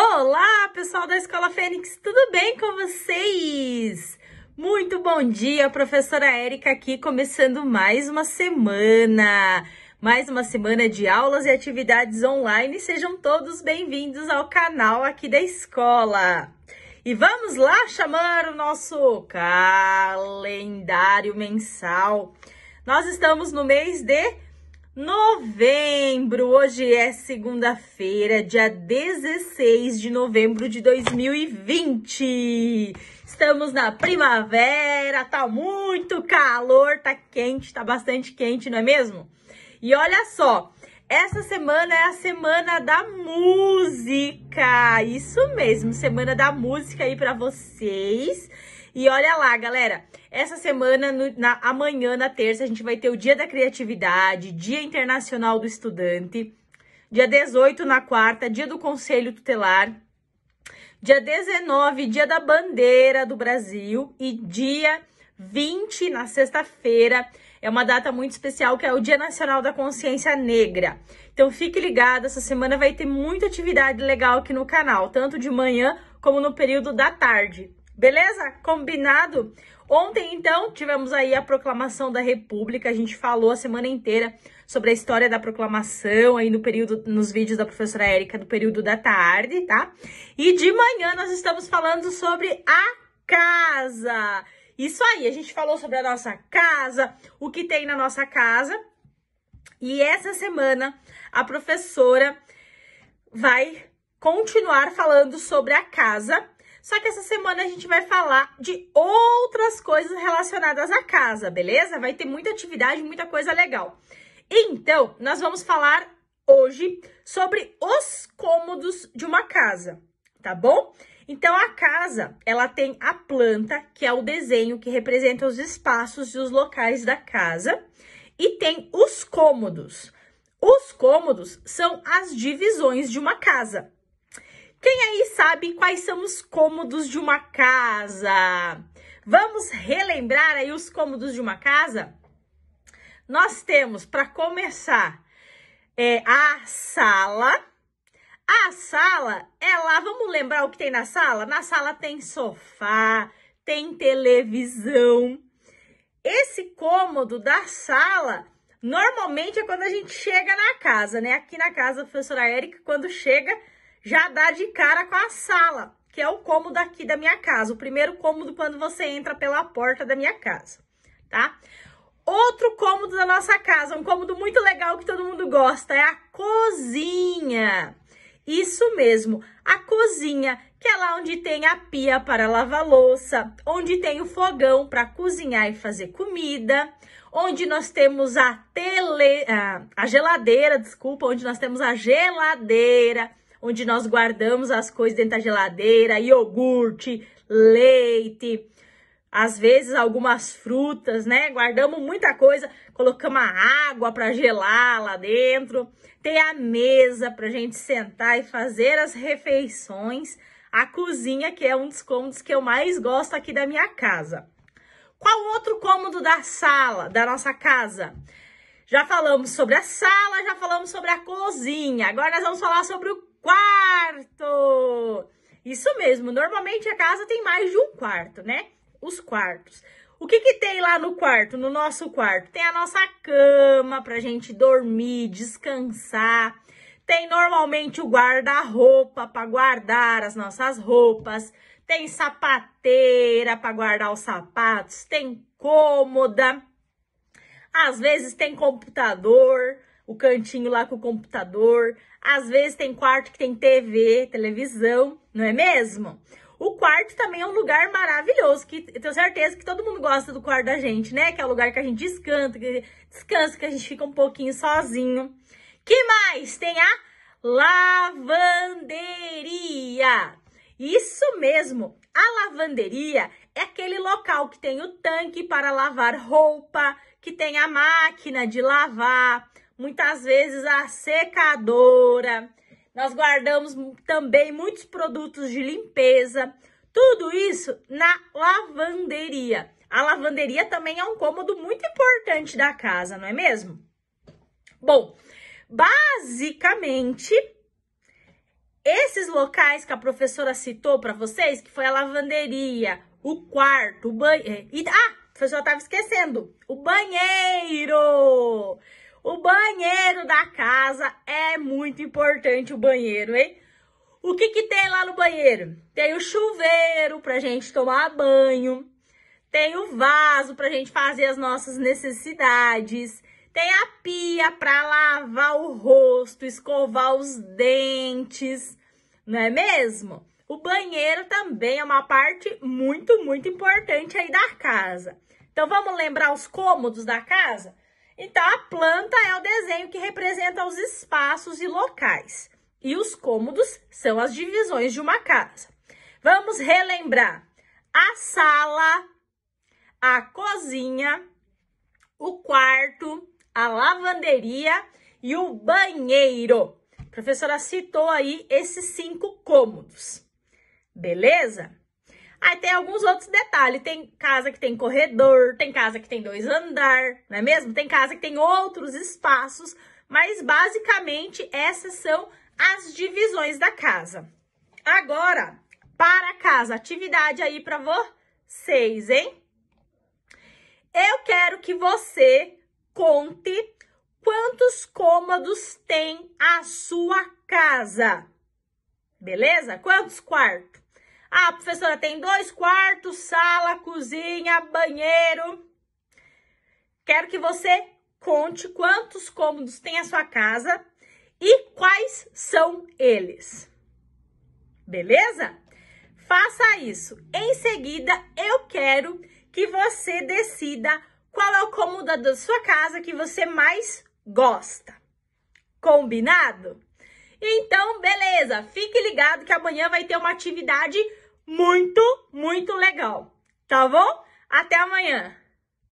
Olá, pessoal da Escola Fênix, tudo bem com vocês? Muito bom dia, professora Érica aqui, começando mais uma semana. Mais uma semana de aulas e atividades online. Sejam todos bem-vindos ao canal aqui da escola. E vamos lá chamar o nosso calendário mensal. Nós estamos no mês de Novembro! Hoje é segunda-feira, dia 16 de novembro de 2020. Estamos na primavera, tá muito calor, tá quente, tá bastante quente, não é mesmo? E olha só, essa semana é a semana da música. Isso mesmo, semana da música aí para vocês. E olha lá, galera, essa semana, no, na, amanhã, na terça, a gente vai ter o Dia da Criatividade, Dia Internacional do Estudante, dia 18 na quarta, Dia do Conselho Tutelar, dia 19, Dia da Bandeira do Brasil e dia 20, na sexta-feira, é uma data muito especial que é o Dia Nacional da Consciência Negra. Então fique ligado, essa semana vai ter muita atividade legal aqui no canal, tanto de manhã como no período da tarde. Beleza? Combinado? Ontem, então, tivemos aí a proclamação da República. A gente falou a semana inteira sobre a história da proclamação, aí no período, nos vídeos da professora Érica, do período da tarde, tá? E de manhã nós estamos falando sobre a casa. Isso aí, a gente falou sobre a nossa casa, o que tem na nossa casa. E essa semana a professora vai continuar falando sobre a casa só que essa semana a gente vai falar de outras coisas relacionadas à casa, beleza? Vai ter muita atividade, muita coisa legal. Então, nós vamos falar hoje sobre os cômodos de uma casa, tá bom? Então, a casa, ela tem a planta, que é o desenho que representa os espaços e os locais da casa, e tem os cômodos. Os cômodos são as divisões de uma casa. Quem aí sabe quais são os cômodos de uma casa? Vamos relembrar aí os cômodos de uma casa? Nós temos, para começar, é, a sala. A sala é lá, vamos lembrar o que tem na sala? Na sala tem sofá, tem televisão. Esse cômodo da sala normalmente é quando a gente chega na casa, né? Aqui na casa, a professora Érica, quando chega, já dá de cara com a sala, que é o cômodo aqui da minha casa, o primeiro cômodo quando você entra pela porta da minha casa, tá? Outro cômodo da nossa casa, um cômodo muito legal que todo mundo gosta, é a cozinha. Isso mesmo, a cozinha, que é lá onde tem a pia para lavar louça, onde tem o fogão para cozinhar e fazer comida, onde nós temos a tele, a geladeira, desculpa, onde nós temos a geladeira onde nós guardamos as coisas dentro da geladeira, iogurte, leite, às vezes algumas frutas, né? Guardamos muita coisa, colocamos a água para gelar lá dentro, tem a mesa para gente sentar e fazer as refeições, a cozinha que é um dos cômodos que eu mais gosto aqui da minha casa. Qual outro cômodo da sala, da nossa casa? Já falamos sobre a sala, já falamos sobre a cozinha. Agora nós vamos falar sobre o quarto. Isso mesmo, normalmente a casa tem mais de um quarto, né? Os quartos. O que, que tem lá no quarto, no nosso quarto? Tem a nossa cama para gente dormir, descansar. Tem normalmente o guarda-roupa para guardar as nossas roupas. Tem sapateira para guardar os sapatos. Tem cômoda. Às vezes tem computador o cantinho lá com o computador. Às vezes tem quarto que tem TV, televisão, não é mesmo? O quarto também é um lugar maravilhoso, que eu tenho certeza que todo mundo gosta do quarto da gente, né? Que é o lugar que a gente descansa, que, descansa, que a gente fica um pouquinho sozinho. Que mais? Tem a lavanderia. Isso mesmo. A lavanderia é aquele local que tem o tanque para lavar roupa, que tem a máquina de lavar, muitas vezes a secadora. Nós guardamos também muitos produtos de limpeza, tudo isso na lavanderia. A lavanderia também é um cômodo muito importante da casa, não é mesmo? Bom, basicamente, esses locais que a professora citou para vocês, que foi a lavanderia, o quarto, o banheiro. Eh, ah, a professora estava esquecendo: o banheiro. O banheiro da casa é muito importante o banheiro, hein? O que que tem lá no banheiro? Tem o chuveiro pra gente tomar banho, tem o vaso pra gente fazer as nossas necessidades, tem a pia pra lavar o rosto, escovar os dentes, não é mesmo? O banheiro também é uma parte muito, muito importante aí da casa. Então vamos lembrar os cômodos da casa? Então, a planta é o desenho que representa os espaços e locais. E os cômodos são as divisões de uma casa. Vamos relembrar a sala, a cozinha, o quarto, a lavanderia e o banheiro. A professora citou aí esses cinco cômodos, beleza? Aí tem alguns outros detalhes. Tem casa que tem corredor, tem casa que tem dois andar, não é mesmo? Tem casa que tem outros espaços, mas basicamente essas são as divisões da casa. Agora, para casa, atividade aí para vocês, hein? Eu quero que você conte quantos cômodos tem a sua casa. Beleza? Quantos quartos? Ah, professora, tem dois quartos, sala, cozinha, banheiro. Quero que você conte quantos cômodos tem a sua casa e quais são eles. Beleza? Faça isso. Em seguida, eu quero que você decida qual é o cômodo da sua casa que você mais gosta. Combinado? Então, beleza. Fique ligado que amanhã vai ter uma atividade muito, muito legal, tá bom? Até amanhã!